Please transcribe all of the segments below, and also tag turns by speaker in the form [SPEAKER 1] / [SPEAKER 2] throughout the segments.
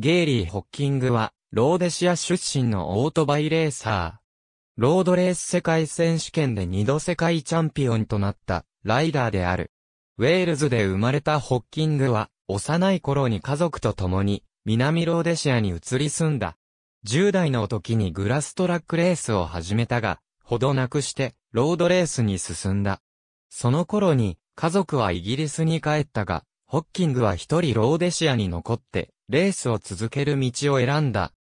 [SPEAKER 1] ゲイリー・ホッキングは、ローデシア出身のオートバイレーサー。ロードレース世界選手権で2度世界チャンピオンとなったライダーである。ウェールズで生まれたホッキングは、幼い頃に家族と共に南ローデシアに移り住んだ。10代の時にグラストラックレースを始めたが、ほどなくしてロードレースに進んだ。その頃に家族はイギリスに帰ったが、ホッキングは一人ローデシアに残ってレースを続ける道を選んだ。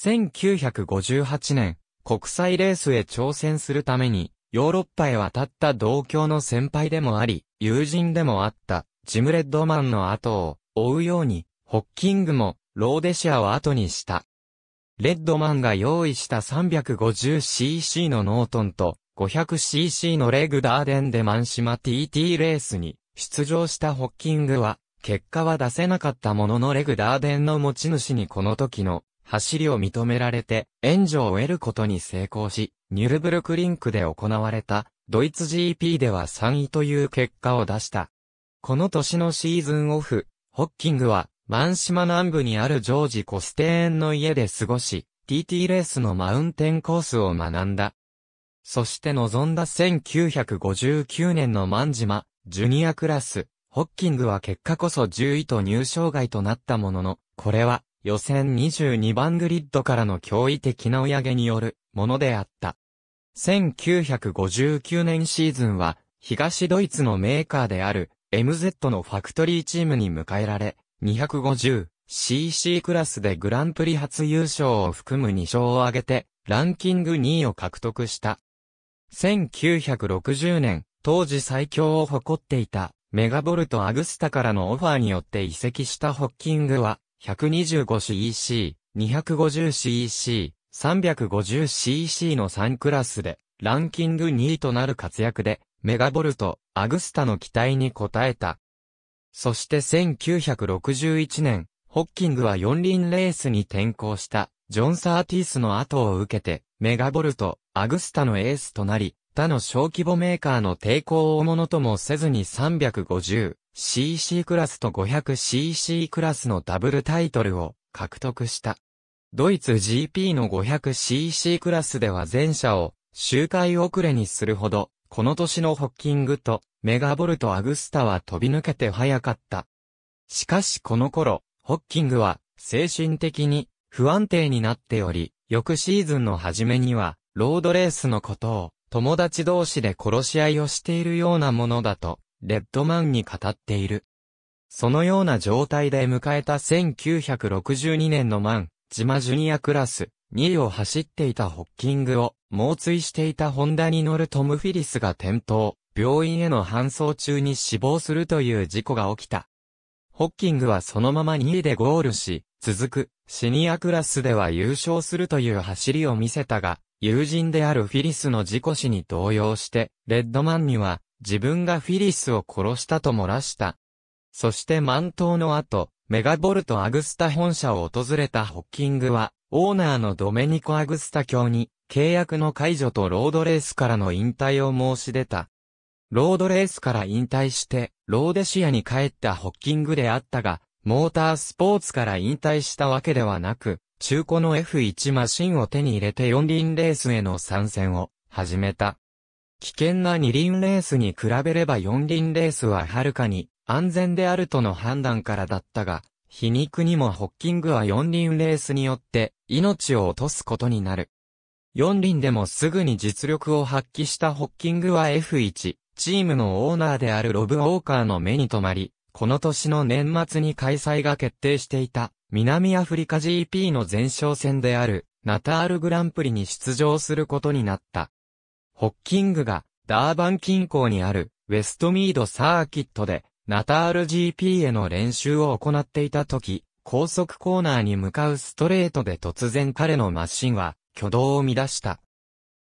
[SPEAKER 1] 1958年、国際レースへ挑戦するために、ヨーロッパへ渡った同郷の先輩でもあり、友人でもあった、ジム・レッドマンの後を追うように、ホッキングも、ローデシアを後にした。レッドマンが用意した 350cc のノートンと 500cc のレグダーデンでマンシマ TT レースに出場したホッキングは結果は出せなかったもののレグダーデンの持ち主にこの時の走りを認められて、援助を得ることに成功し、ニュルブルクリンクで行われた、ドイツ GP では3位という結果を出した。この年のシーズンオフ、ホッキングは、マン島南部にあるジョージ・コステーンの家で過ごし、TT レースのマウンテンコースを学んだ。そして望んだ1959年のマン島、ジュニアクラス、ホッキングは結果こそ10位と入賞外となったものの、これは予選22番グリッドからの驚異的な追い上げによるものであった。1959年シーズンは東ドイツのメーカーである MZ のファクトリーチームに迎えられ、250cc クラスでグランプリ初優勝を含む2勝を挙げて、ランキング2位を獲得した。1960年、当時最強を誇っていたメガボルト・アグスタからのオファーによって移籍したホッキングは、125cc、250cc、350cc の3クラスで、ランキング2位となる活躍で、メガボルト・アグスタの期待に応えた。そして1961年、ホッキングは四輪レースに転向した、ジョン・サーティースの後を受けて、メガボルト・アグスタのエースとなり、他の小規模メーカーの抵抗をものともせずに 350cc クラスと 500cc クラスのダブルタイトルを獲得した。ドイツ GP の 500cc クラスでは全車を周回遅れにするほど、この年のホッキングとメガボルト・アグスタは飛び抜けて早かった。しかしこの頃、ホッキングは精神的に不安定になっており、翌シーズンの初めには、ロードレースのことを友達同士で殺し合いをしているようなものだと、レッドマンに語っている。そのような状態で迎えた1962年のマン、ジマジュニアクラス、2位を走っていたホッキングを、猛追していたホンダに乗るトム・フィリスが転倒、病院への搬送中に死亡するという事故が起きた。ホッキングはそのまま2位でゴールし、続く、シニアクラスでは優勝するという走りを見せたが、友人であるフィリスの事故死に動揺して、レッドマンには、自分がフィリスを殺したと漏らした。そして満島の後、メガボルト・アグスタ本社を訪れたホッキングは、オーナーのドメニコ・アグスタ教に、契約の解除とロードレースからの引退を申し出た。ロードレースから引退して、ローデシアに帰ったホッキングであったが、モータースポーツから引退したわけではなく、中古の F1 マシンを手に入れて四輪レースへの参戦を始めた。危険な二輪レースに比べれば四輪レースははるかに安全であるとの判断からだったが、皮肉にもホッキングは四輪レースによって命を落とすことになる。四輪でもすぐに実力を発揮したホッキングは F1、チームのオーナーであるロブ・ウォーカーの目に留まり、この年の年末に開催が決定していた南アフリカ GP の前哨戦である、ナタールグランプリに出場することになった。ホッキングが、ダーバン近郊にある、ウェストミードサーキットで、ナタール GP への練習を行っていた時、高速コーナーに向かうストレートで突然彼のマシンは、挙動を乱した。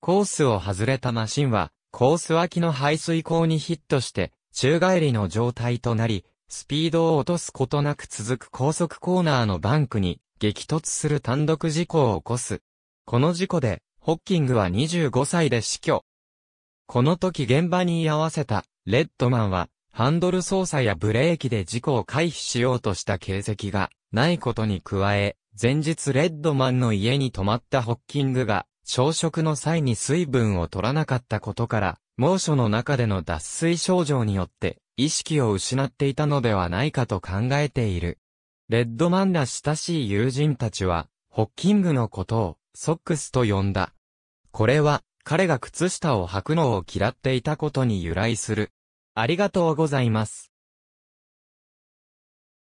[SPEAKER 1] コースを外れたマシンは、コース脇の排水口にヒットして、宙返りの状態となり、スピードを落とすことなく続く高速コーナーのバンクに、激突する単独事故を起こす。この事故で、ホッキングは25歳で死去。この時現場に居合わせた、レッドマンは、ハンドル操作やブレーキで事故を回避しようとした形跡がないことに加え、前日レッドマンの家に泊まったホッキングが、朝食の際に水分を取らなかったことから、猛暑の中での脱水症状によって意識を失っていたのではないかと考えている。レッドマンら親しい友人たちは、ホッキングのことをソックスと呼んだ。これは彼が靴下を履くのを嫌っていたことに由来する。ありがとうございます。